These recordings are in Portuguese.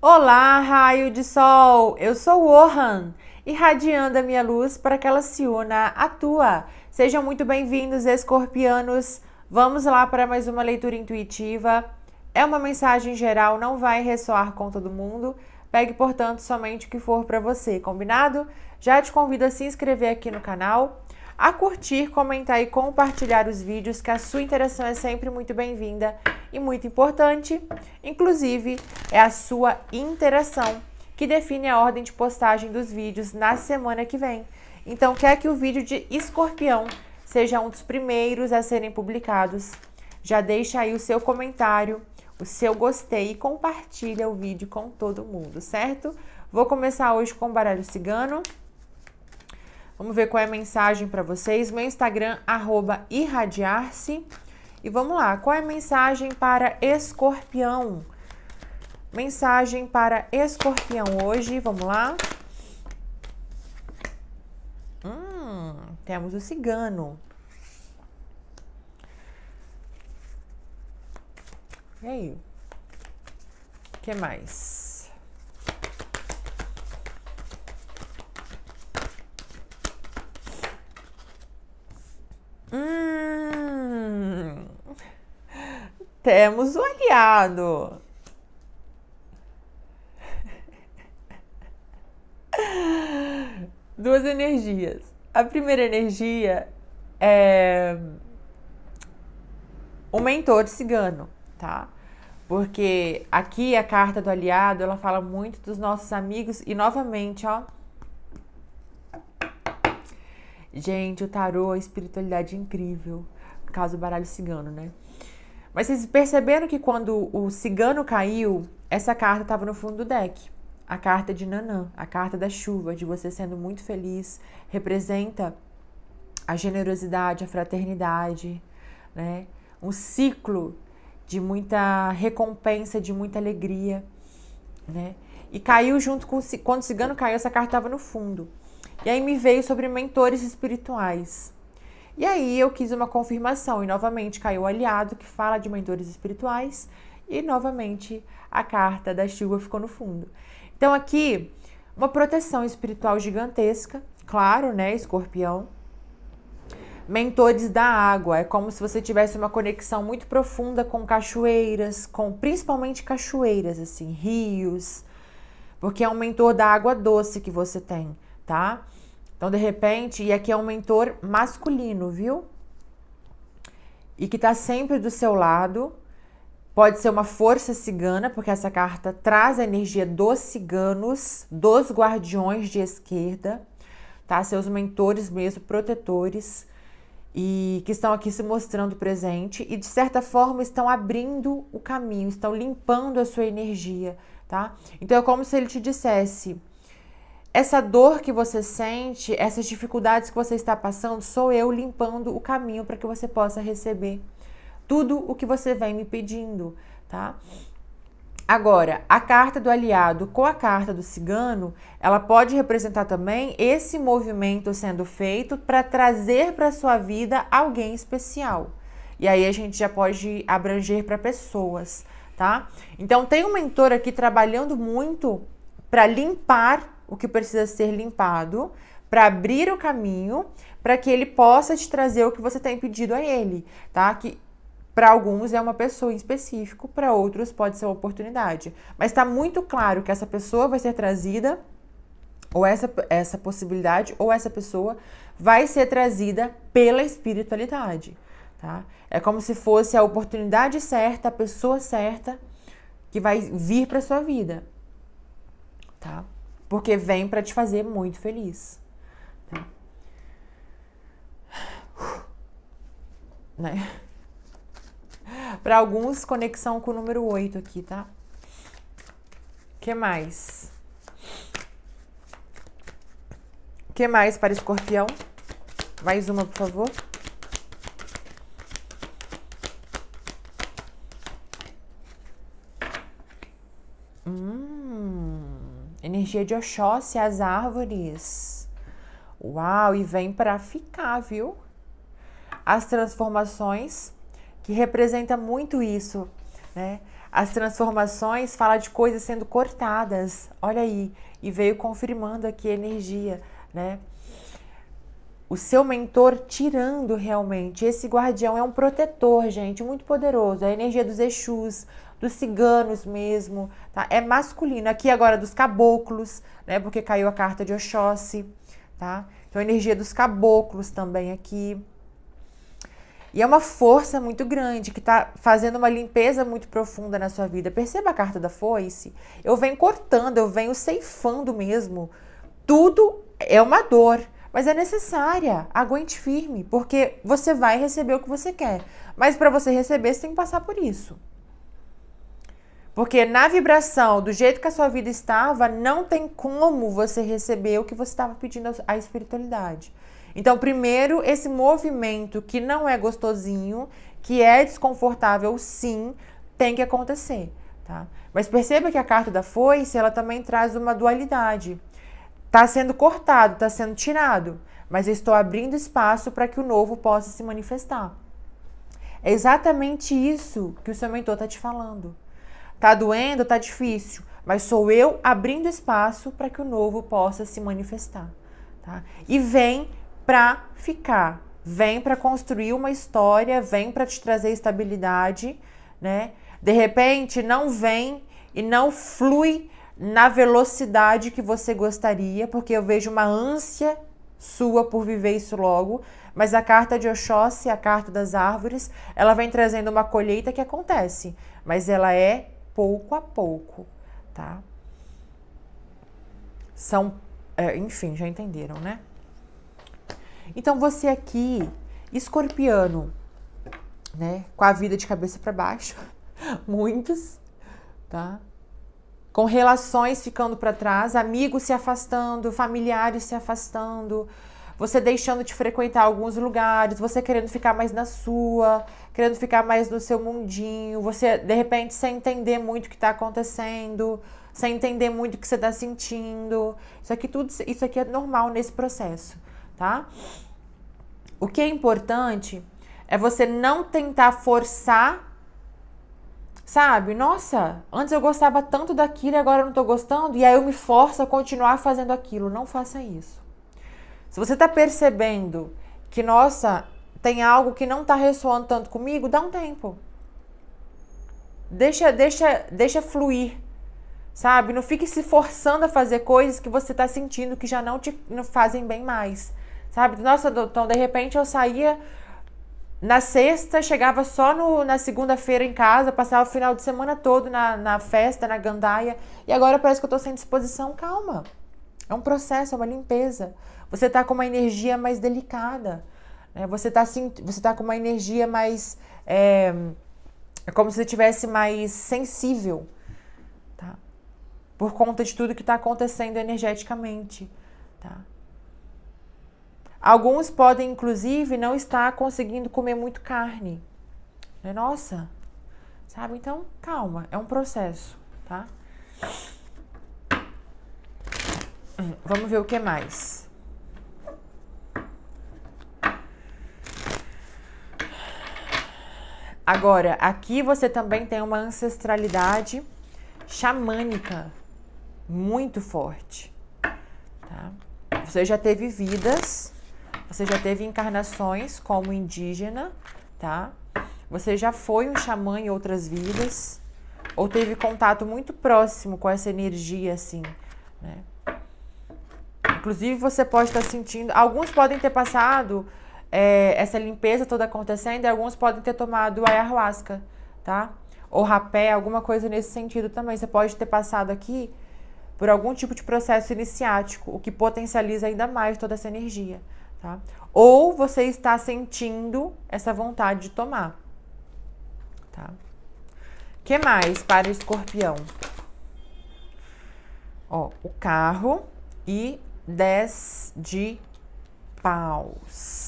Olá, raio de sol! Eu sou Orhan, irradiando a minha luz para que ela se una à tua. Sejam muito bem-vindos, escorpianos! Vamos lá para mais uma leitura intuitiva. É uma mensagem geral, não vai ressoar com todo mundo. Pegue, portanto, somente o que for para você, combinado? Já te convido a se inscrever aqui no canal a curtir, comentar e compartilhar os vídeos, que a sua interação é sempre muito bem-vinda e muito importante. Inclusive, é a sua interação que define a ordem de postagem dos vídeos na semana que vem. Então, quer que o vídeo de escorpião seja um dos primeiros a serem publicados? Já deixa aí o seu comentário, o seu gostei e compartilha o vídeo com todo mundo, certo? Vou começar hoje com o baralho cigano. Vamos ver qual é a mensagem para vocês. Meu Instagram, arroba irradiar-se. E vamos lá, qual é a mensagem para escorpião? Mensagem para escorpião hoje, vamos lá. Hum, temos o cigano. E aí? O que mais? Hum. temos um aliado. Duas energias. A primeira energia é o mentor cigano, tá? Porque aqui a carta do aliado, ela fala muito dos nossos amigos e novamente, ó, Gente, o tarô, a é espiritualidade incrível. caso do baralho cigano, né? Mas vocês perceberam que quando o cigano caiu, essa carta estava no fundo do deck. A carta de Nanã, a carta da chuva, de você sendo muito feliz, representa a generosidade, a fraternidade, né? Um ciclo de muita recompensa, de muita alegria, né? E caiu junto com quando o cigano caiu, essa carta estava no fundo. E aí me veio sobre mentores espirituais. E aí eu quis uma confirmação e novamente caiu o aliado que fala de mentores espirituais e novamente a carta da chuva ficou no fundo. Então aqui uma proteção espiritual gigantesca, claro, né, Escorpião. Mentores da água, é como se você tivesse uma conexão muito profunda com cachoeiras, com principalmente cachoeiras assim, rios, porque é um mentor da água doce que você tem tá? Então, de repente, e aqui é um mentor masculino, viu? E que tá sempre do seu lado. Pode ser uma força cigana, porque essa carta traz a energia dos ciganos, dos guardiões de esquerda, tá? Seus mentores mesmo, protetores, e que estão aqui se mostrando presente e de certa forma estão abrindo o caminho, estão limpando a sua energia, tá? Então é como se ele te dissesse: essa dor que você sente, essas dificuldades que você está passando, sou eu limpando o caminho para que você possa receber tudo o que você vem me pedindo, tá? Agora, a carta do aliado com a carta do cigano, ela pode representar também esse movimento sendo feito para trazer para sua vida alguém especial. E aí a gente já pode abranger para pessoas, tá? Então tem um mentor aqui trabalhando muito para limpar o que precisa ser limpado para abrir o caminho para que ele possa te trazer o que você tem tá pedido a ele, tá? Que para alguns é uma pessoa em específico, para outros pode ser uma oportunidade. Mas está muito claro que essa pessoa vai ser trazida, ou essa, essa possibilidade, ou essa pessoa vai ser trazida pela espiritualidade. Tá? É como se fosse a oportunidade certa, a pessoa certa que vai vir para sua vida. Tá? porque vem para te fazer muito feliz. Então, né? né? Para alguns, conexão com o número 8 aqui, tá? que mais? que mais para escorpião? Mais uma, por favor. energia de Oxóssi às árvores. Uau, e vem para ficar, viu? As transformações, que representa muito isso, né? As transformações fala de coisas sendo cortadas, olha aí, e veio confirmando aqui a energia, né? o seu mentor tirando realmente. Esse guardião é um protetor, gente, muito poderoso. É a energia dos Exus, dos ciganos mesmo, tá? É masculino. Aqui agora dos caboclos, né? Porque caiu a carta de Oxóssi, tá? Então, a energia dos caboclos também aqui. E é uma força muito grande que está fazendo uma limpeza muito profunda na sua vida. Perceba a carta da foice. Eu venho cortando, eu venho ceifando mesmo. Tudo é uma dor, mas é necessária. Aguente firme, porque você vai receber o que você quer. Mas para você receber, você tem que passar por isso. Porque na vibração, do jeito que a sua vida estava, não tem como você receber o que você estava pedindo à espiritualidade. Então, primeiro, esse movimento que não é gostosinho, que é desconfortável, sim, tem que acontecer, tá? Mas perceba que a carta da foice, ela também traz uma dualidade. Tá sendo cortado, tá sendo tirado, mas eu estou abrindo espaço para que o novo possa se manifestar. É exatamente isso que o seu mentor está te falando. Tá doendo, tá difícil, mas sou eu abrindo espaço para que o novo possa se manifestar, tá? E vem para ficar, vem para construir uma história, vem para te trazer estabilidade, né? De repente não vem e não flui na velocidade que você gostaria, porque eu vejo uma ânsia sua por viver isso logo, mas a carta de Oxóssi, a carta das árvores, ela vem trazendo uma colheita que acontece, mas ela é pouco a pouco, tá? São, é, enfim, já entenderam, né? Então você aqui, escorpiano, né, com a vida de cabeça para baixo, muitos, tá? Com relações ficando para trás, amigos se afastando, familiares se afastando, você deixando de frequentar alguns lugares, você querendo ficar mais na sua, querendo ficar mais no seu mundinho, você de repente sem entender muito o que está acontecendo, sem entender muito o que você está sentindo. Isso aqui tudo, isso aqui é normal nesse processo, tá? O que é importante é você não tentar forçar Sabe? Nossa, antes eu gostava tanto daquilo e agora eu não tô gostando. E aí eu me forço a continuar fazendo aquilo. Não faça isso. Se você está percebendo que, nossa, tem algo que não está ressoando tanto comigo, dá um tempo. Deixa, deixa, deixa fluir, sabe? Não fique se forçando a fazer coisas que você está sentindo que já não te não fazem bem mais, sabe? Nossa, então de repente eu saía na sexta, chegava só no, na segunda-feira em casa, passava o final de semana todo na, na festa, na gandaia, e agora parece que eu estou sem disposição. Calma. É um processo, é uma limpeza. Você está com uma energia mais delicada. Né? Você está você tá com uma energia mais. É, é como se você tivesse mais sensível. Tá? Por conta de tudo que está acontecendo energeticamente. Tá? Alguns podem, inclusive, não estar conseguindo comer muito carne. Né? Nossa, sabe? Então, calma, é um processo, tá? Vamos ver o que mais. Agora, aqui você também tem uma ancestralidade xamânica muito forte. Tá? Você já teve vidas, você já teve encarnações como indígena, tá? Você já foi um xamã em outras vidas, ou teve contato muito próximo com essa energia, assim, né? Inclusive, você pode estar sentindo. Alguns podem ter passado é, essa limpeza toda acontecendo e alguns podem ter tomado ayahuasca, tá? Ou rapé, alguma coisa nesse sentido também. Você pode ter passado aqui por algum tipo de processo iniciático, o que potencializa ainda mais toda essa energia, tá? Ou você está sentindo essa vontade de tomar, tá? que mais para escorpião? Ó, o carro e 10 de paus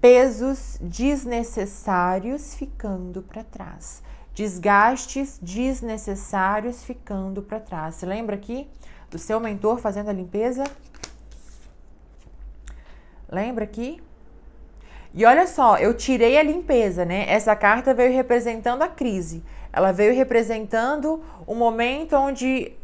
pesos desnecessários ficando para trás, desgastes desnecessários ficando para trás. Você lembra aqui do seu mentor fazendo a limpeza? Lembra aqui? E olha só, eu tirei a limpeza, né? Essa carta veio representando a crise. Ela veio representando o um momento onde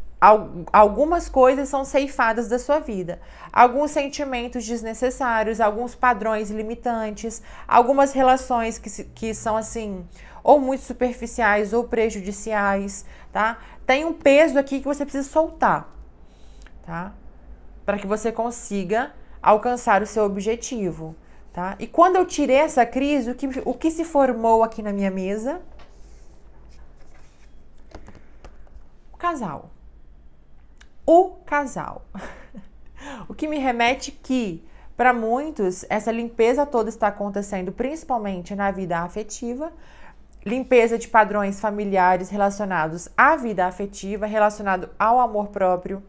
algumas coisas são ceifadas da sua vida, alguns sentimentos desnecessários, alguns padrões limitantes, algumas relações que, que são assim, ou muito superficiais ou prejudiciais, tá? Tem um peso aqui que você precisa soltar, tá? Para que você consiga alcançar o seu objetivo, tá? E quando eu tirei essa crise, o que, o que se formou aqui na minha mesa? O casal o casal. o que me remete que, para muitos, essa limpeza toda está acontecendo principalmente na vida afetiva, limpeza de padrões familiares relacionados à vida afetiva, relacionado ao amor próprio,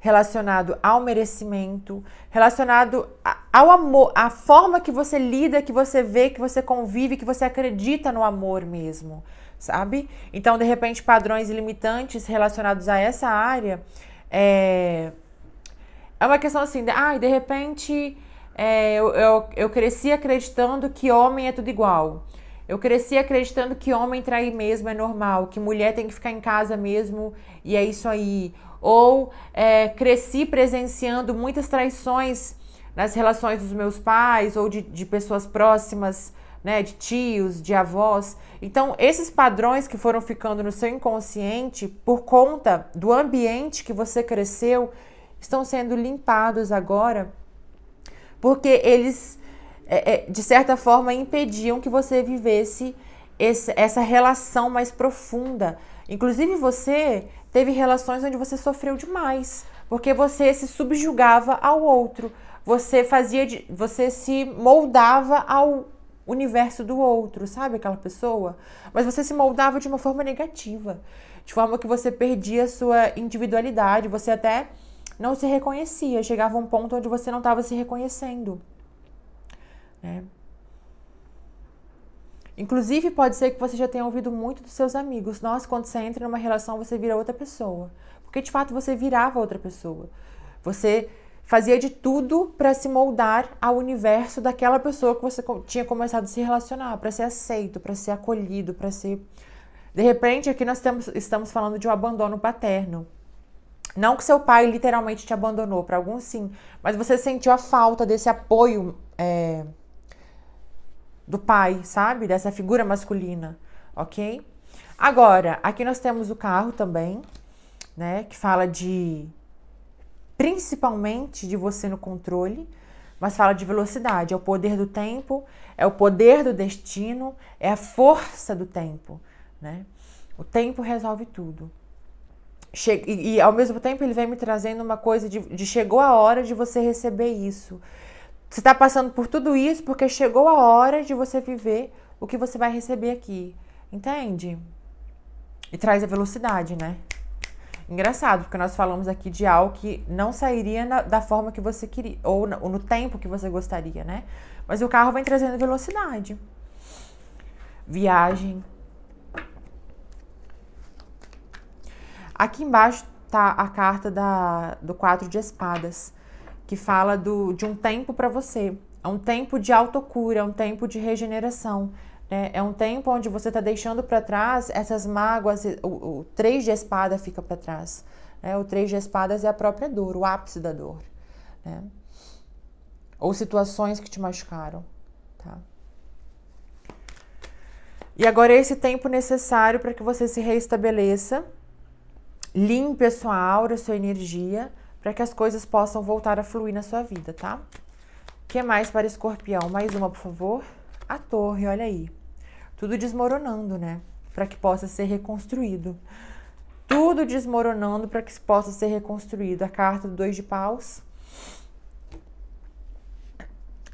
relacionado ao merecimento, relacionado ao amor, à forma que você lida, que você vê, que você convive, que você acredita no amor mesmo sabe? Então, de repente, padrões limitantes relacionados a essa área é, é uma questão assim, de, ah, de repente é, eu, eu, eu cresci acreditando que homem é tudo igual. Eu cresci acreditando que homem trair mesmo é normal, que mulher tem que ficar em casa mesmo e é isso aí. Ou é, cresci presenciando muitas traições nas relações dos meus pais ou de, de pessoas próximas né, de tios, de avós. Então, esses padrões que foram ficando no seu inconsciente por conta do ambiente que você cresceu estão sendo limpados agora, porque eles, é, é, de certa forma, impediam que você vivesse esse, essa relação mais profunda. Inclusive, você teve relações onde você sofreu demais, porque você se subjugava ao outro. Você fazia, de, você se moldava ao universo do outro, sabe? Aquela pessoa. Mas você se moldava de uma forma negativa, de forma que você perdia a sua individualidade, você até não se reconhecia, chegava um ponto onde você não estava se reconhecendo. Né? Inclusive, pode ser que você já tenha ouvido muito dos seus amigos. Nossa, quando você entra numa relação, você vira outra pessoa. Porque de fato você virava outra pessoa. Você fazia de tudo para se moldar ao universo daquela pessoa que você tinha começado a se relacionar, para ser aceito, para ser acolhido, para ser. De repente, aqui nós temos, estamos falando de um abandono paterno. Não que seu pai literalmente te abandonou, para alguns sim, mas você sentiu a falta desse apoio é, do pai, sabe? Dessa figura masculina, ok? Agora, aqui nós temos o carro também, né? Que fala de principalmente de você no controle, mas fala de velocidade. É o poder do tempo, é o poder do destino, é a força do tempo. Né? O tempo resolve tudo. e, e, ao mesmo tempo ele vem me trazendo uma coisa de, de chegou a hora de você receber isso. Você está passando por tudo isso porque chegou a hora de você viver o que você vai receber aqui. Entende? E traz a velocidade, né? Engraçado, porque nós falamos aqui de algo que não sairia na, da forma que você queria, ou, na, ou no tempo que você gostaria, né? Mas o carro vem trazendo velocidade. Viagem. Aqui embaixo tá a carta da, do quatro de espadas, que fala do, de um tempo para você. É um tempo de autocura, é um tempo de regeneração. É, é um tempo onde você está deixando para trás essas mágoas, o, o três de espada fica para trás. Né? O três de espadas é a própria dor, o ápice da dor. Né? Ou situações que te machucaram. Tá? E agora é esse tempo necessário para que você se reestabeleça, limpe a sua aura, a sua energia, para que as coisas possam voltar a fluir na sua vida, tá? O que mais para escorpião? Mais uma, por favor. A torre, olha aí tudo desmoronando, né? Para que possa ser reconstruído. Tudo desmoronando para que possa ser reconstruído. A carta do Dois de Paus,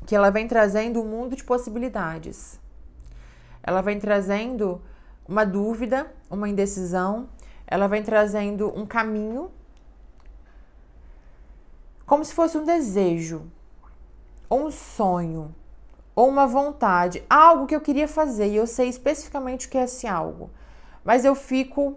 que ela vem trazendo um mundo de possibilidades. Ela vem trazendo uma dúvida, uma indecisão, ela vem trazendo um caminho, como se fosse um desejo, ou um sonho, ou uma vontade, algo que eu queria fazer e eu sei especificamente o que é esse assim algo, mas eu fico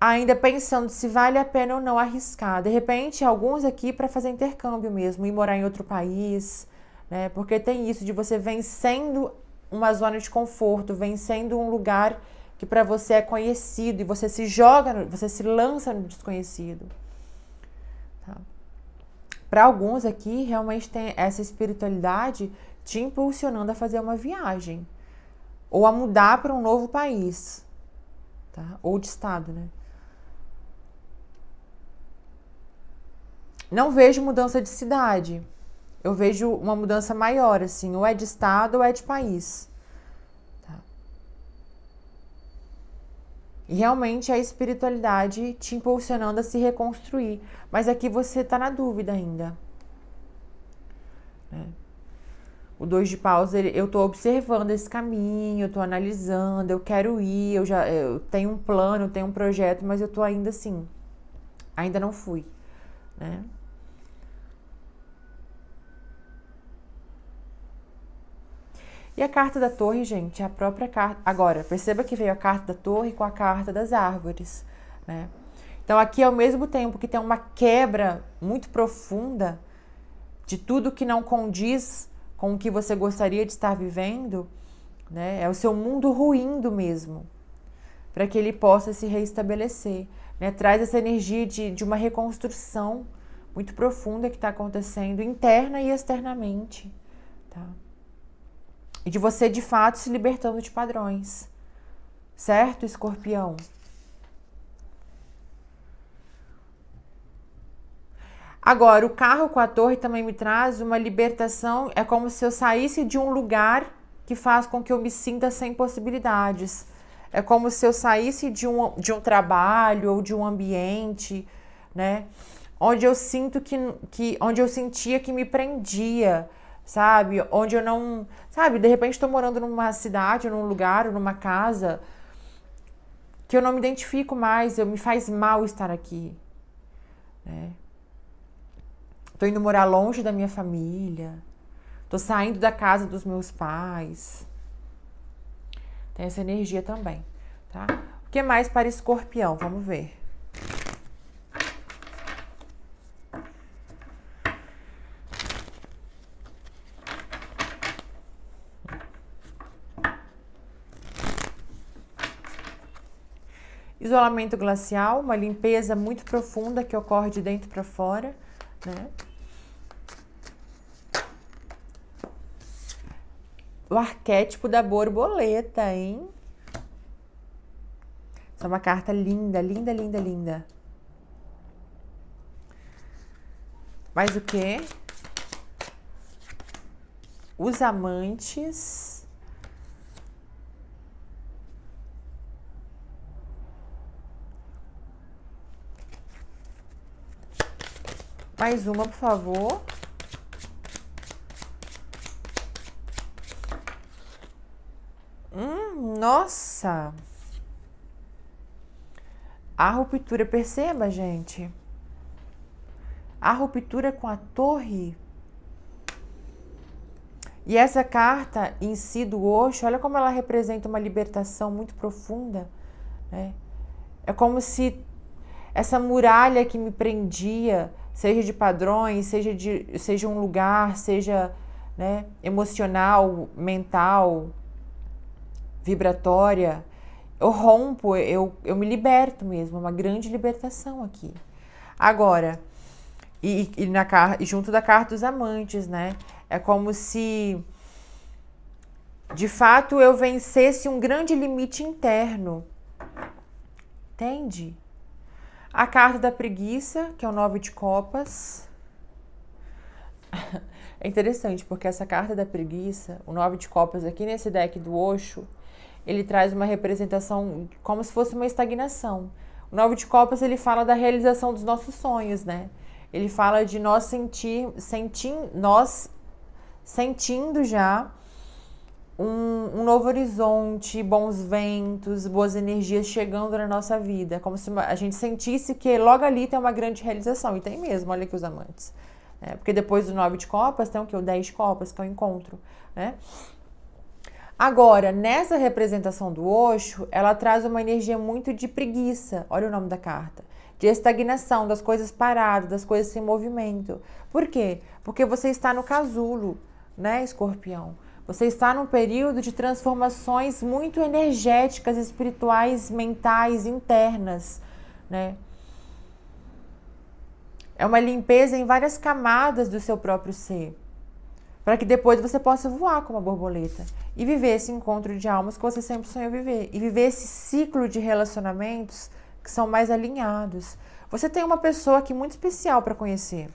ainda pensando se vale a pena ou não arriscar. De repente, alguns aqui para fazer intercâmbio mesmo, e morar em outro país, né? Porque tem isso de você vencendo uma zona de conforto, vencendo um lugar que para você é conhecido e você se joga, no, você se lança no desconhecido. Tá? Para alguns aqui, realmente tem essa espiritualidade te impulsionando a fazer uma viagem ou a mudar para um novo país, tá? Ou de estado, né? Não vejo mudança de cidade. Eu vejo uma mudança maior, assim, ou é de estado ou é de país. Tá? E realmente a espiritualidade te impulsionando a se reconstruir. Mas aqui você está na dúvida ainda. Né? O dois de paus, ele, eu estou observando esse caminho, eu tô analisando, eu quero ir, eu já eu tenho um plano, eu tenho um projeto, mas eu estou ainda assim, ainda não fui, né? E a carta da torre, gente, é a própria carta. Agora, perceba que veio a carta da torre com a carta das árvores, né? Então, aqui, ao é mesmo tempo que tem uma quebra muito profunda de tudo que não condiz com o que você gostaria de estar vivendo, né? É o seu mundo ruindo mesmo, para que ele possa se reestabelecer. Né? Traz essa energia de, de uma reconstrução muito profunda que está acontecendo, interna e externamente. Tá? E de você, de fato, se libertando de padrões. Certo, escorpião? Agora, o carro com a torre também me traz uma libertação, é como se eu saísse de um lugar que faz com que eu me sinta sem possibilidades. É como se eu saísse de um, de um trabalho ou de um ambiente, né? Onde eu sinto que, que. Onde eu sentia que me prendia, sabe? Onde eu não. Sabe, de repente estou morando numa cidade, num lugar, numa casa que eu não me identifico mais, eu me faz mal estar aqui. Né? Tô indo morar longe da minha família. Tô saindo da casa dos meus pais. Tem essa energia também, tá? O que mais para escorpião? Vamos ver. Isolamento glacial, uma limpeza muito profunda que ocorre de dentro para fora, né? O arquétipo da borboleta, hein? Essa é uma carta linda, linda, linda, linda. Mais o quê? Os amantes. Mais uma, por favor. Nossa! A ruptura, perceba, gente. A ruptura com a torre. E essa carta em si do Osho, olha como ela representa uma libertação muito profunda. Né? É como se essa muralha que me prendia, seja de padrões, seja de seja um lugar, seja né, emocional, mental, vibratória, eu rompo, eu, eu me liberto mesmo, é uma grande libertação aqui. Agora, e, e, na, e junto da carta dos amantes, né? É como se de fato eu vencesse um grande limite interno. Entende? A carta da preguiça, que é o nove de copas. É interessante, porque essa carta da preguiça, o nove de copas aqui nesse deck do Oxo, ele traz uma representação como se fosse uma estagnação. O Nove de Copas ele fala da realização dos nossos sonhos, né? Ele fala de nós sentir, sentir nós sentindo já um, um novo horizonte, bons ventos, boas energias chegando na nossa vida, como se a gente sentisse que logo ali tem uma grande realização e tem mesmo. Olha que os amantes, é, porque depois do nove de copas tem o que o dez de copas que é o encontro, né? Agora, nessa representação do Osho, ela traz uma energia muito de preguiça. Olha o nome da carta. De estagnação, das coisas paradas, das coisas sem movimento. Por quê? Porque você está no casulo, né, escorpião? Você está num período de transformações muito energéticas, espirituais, mentais, internas, né? É uma limpeza em várias camadas do seu próprio ser para que depois você possa voar como a borboleta e viver esse encontro de almas que você sempre sonhou viver e viver esse ciclo de relacionamentos que são mais alinhados. Você tem uma pessoa aqui muito especial para conhecer,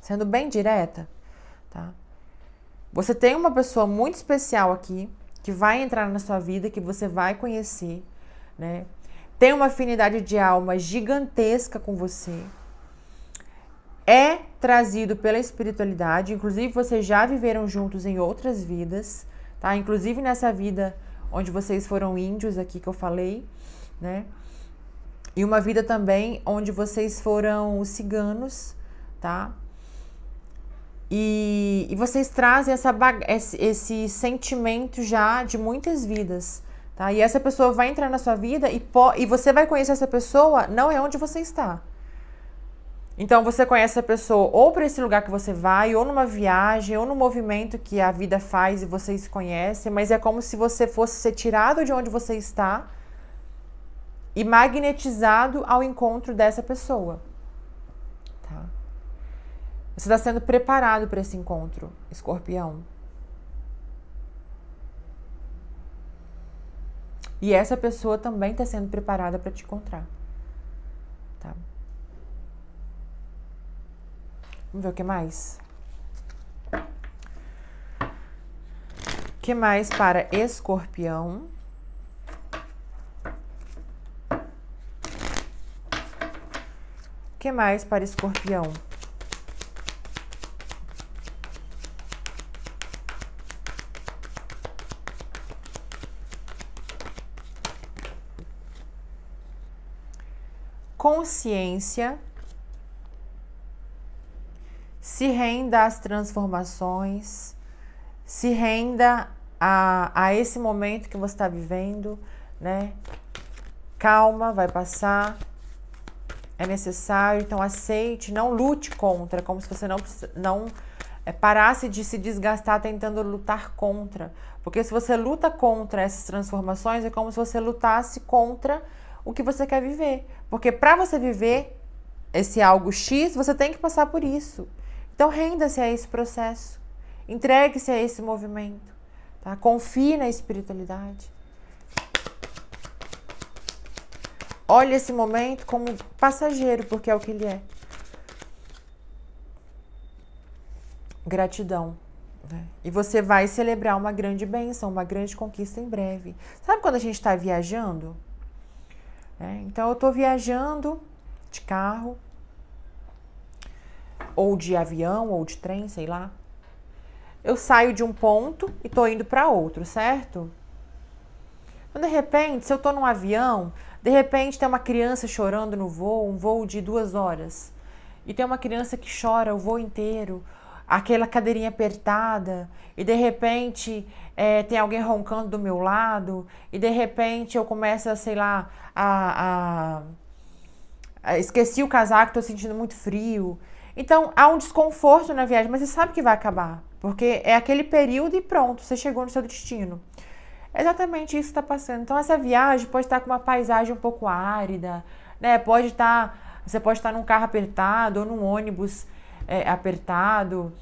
sendo bem direta, tá? Você tem uma pessoa muito especial aqui que vai entrar na sua vida, que você vai conhecer, né? Tem uma afinidade de alma gigantesca com você é trazido pela espiritualidade, inclusive vocês já viveram juntos em outras vidas, tá? Inclusive nessa vida onde vocês foram índios aqui que eu falei, né? E uma vida também onde vocês foram ciganos, tá? E, e vocês trazem essa esse, esse sentimento já de muitas vidas, tá? E essa pessoa vai entrar na sua vida e, e você vai conhecer essa pessoa, não é onde você está então você conhece a pessoa ou para esse lugar que você vai, ou numa viagem, ou no movimento que a vida faz e vocês conhecem, mas é como se você fosse ser tirado de onde você está e magnetizado ao encontro dessa pessoa. Tá? Você está sendo preparado para esse encontro, escorpião. E essa pessoa também está sendo preparada para te encontrar. Tá? Vamos ver o que mais? O que mais para escorpião? O que mais para escorpião? Consciência se renda às transformações, se renda a, a esse momento que você está vivendo, né? Calma, vai passar, é necessário, então aceite, não lute contra, como se você não, não é, parasse de se desgastar tentando lutar contra. Porque se você luta contra essas transformações, é como se você lutasse contra o que você quer viver. Porque para você viver esse algo X, você tem que passar por isso. Então, renda-se a esse processo, entregue-se a esse movimento, tá? confie na espiritualidade. Olhe esse momento como passageiro, porque é o que ele é. Gratidão. Né? E você vai celebrar uma grande benção, uma grande conquista em breve. Sabe quando a gente está viajando? É, então, eu estou viajando de carro, ou de avião, ou de trem, sei lá. Eu saio de um ponto e tô indo para outro, certo? Então, de repente, se eu tô num avião, de repente tem uma criança chorando no voo, um voo de duas horas, e tem uma criança que chora o voo inteiro, aquela cadeirinha apertada, e de repente é, tem alguém roncando do meu lado, e de repente eu começo a, sei lá, a, a esqueci o casaco, tô sentindo muito frio. Então há um desconforto na viagem, mas você sabe que vai acabar, porque é aquele período e pronto, você chegou no seu destino. exatamente isso que está passando. Então essa viagem pode estar com uma paisagem um pouco árida, né? Pode estar, você pode estar num carro apertado ou num ônibus é, apertado,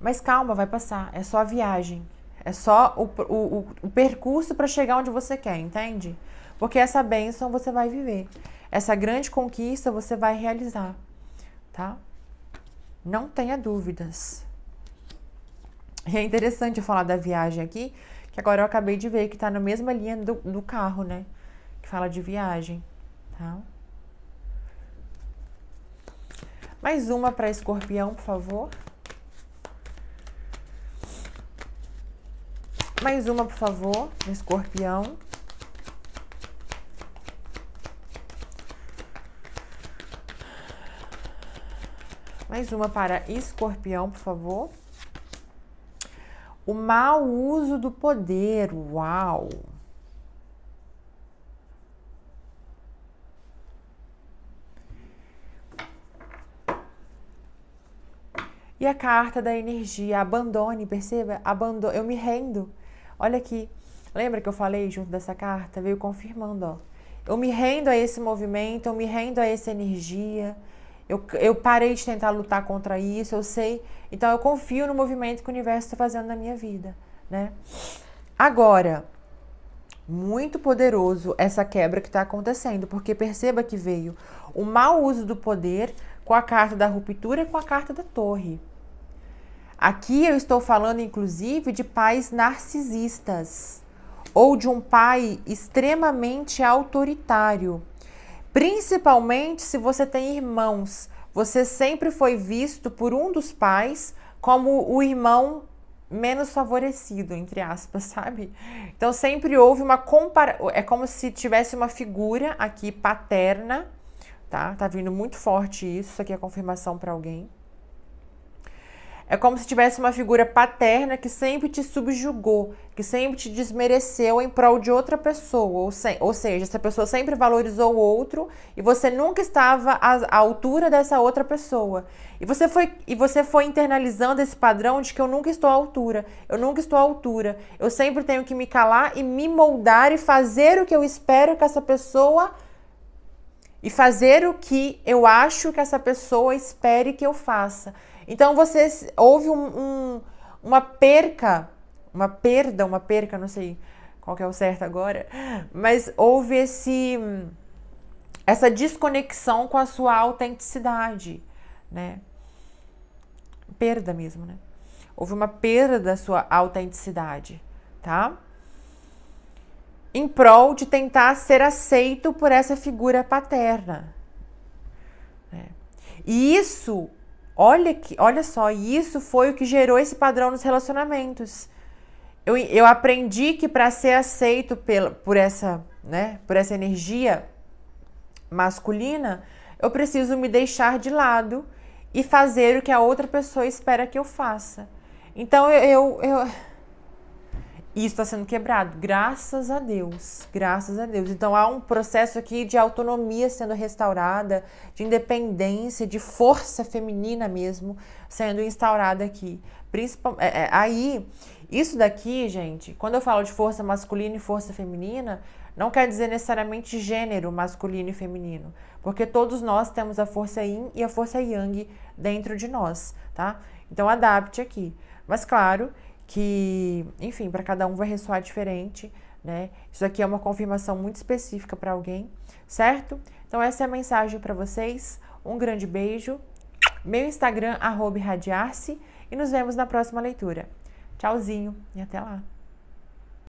mas calma, vai passar. É só a viagem, é só o, o, o percurso para chegar onde você quer, entende? Porque essa bênção você vai viver, essa grande conquista você vai realizar tá? Não tenha dúvidas. E é interessante eu falar da viagem aqui, que agora eu acabei de ver que tá na mesma linha do, do carro, né? Que fala de viagem, tá? Mais uma para escorpião, por favor. Mais uma, por favor, escorpião. Mais uma para escorpião, por favor. O mau uso do poder, uau! E a carta da energia, abandone, perceba? Abandone, eu me rendo. Olha aqui, lembra que eu falei junto dessa carta? Veio confirmando, ó. Eu me rendo a esse movimento, eu me rendo a essa energia, eu, eu parei de tentar lutar contra isso, eu sei. Então eu confio no movimento que o universo está fazendo na minha vida, né? Agora, muito poderoso essa quebra que está acontecendo, porque perceba que veio o mau uso do poder com a carta da ruptura e com a carta da torre. Aqui eu estou falando, inclusive, de pais narcisistas ou de um pai extremamente autoritário Principalmente se você tem irmãos. Você sempre foi visto por um dos pais como o irmão menos favorecido, entre aspas, sabe? Então sempre houve uma comparação. É como se tivesse uma figura aqui paterna, tá? Tá vindo muito forte isso. Isso aqui é confirmação para alguém. É como se tivesse uma figura paterna que sempre te subjugou, que sempre te desmereceu em prol de outra pessoa. Ou, se, ou seja, essa pessoa sempre valorizou o outro e você nunca estava à, à altura dessa outra pessoa. E você, foi, e você foi internalizando esse padrão de que eu nunca estou à altura, eu nunca estou à altura. Eu sempre tenho que me calar e me moldar e fazer o que eu espero que essa pessoa e fazer o que eu acho que essa pessoa espere que eu faça. Então você houve um, um, uma perca, uma perda, uma perca, não sei qual que é o certo agora, mas houve esse essa desconexão com a sua autenticidade, né? Perda mesmo, né? Houve uma perda da sua autenticidade, tá? Em prol de tentar ser aceito por essa figura paterna. Né? E isso Olha que, olha só, isso foi o que gerou esse padrão nos relacionamentos. Eu, eu aprendi que para ser aceito pela, por essa, né, por essa energia masculina, eu preciso me deixar de lado e fazer o que a outra pessoa espera que eu faça. Então eu, eu, eu e isso está sendo quebrado, graças a Deus, graças a Deus. Então há um processo aqui de autonomia sendo restaurada, de independência, de força feminina mesmo sendo instaurada aqui. Principal, é, é, aí, isso daqui, gente, quando eu falo de força masculina e força feminina, não quer dizer necessariamente gênero masculino e feminino, porque todos nós temos a força yin e a força yang dentro de nós, tá? Então adapte aqui. Mas claro que, enfim, para cada um vai ressoar diferente, né? Isso aqui é uma confirmação muito específica para alguém, certo? Então essa é a mensagem para vocês. Um grande beijo. Meu Instagram @radiarse e nos vemos na próxima leitura. Tchauzinho e até lá.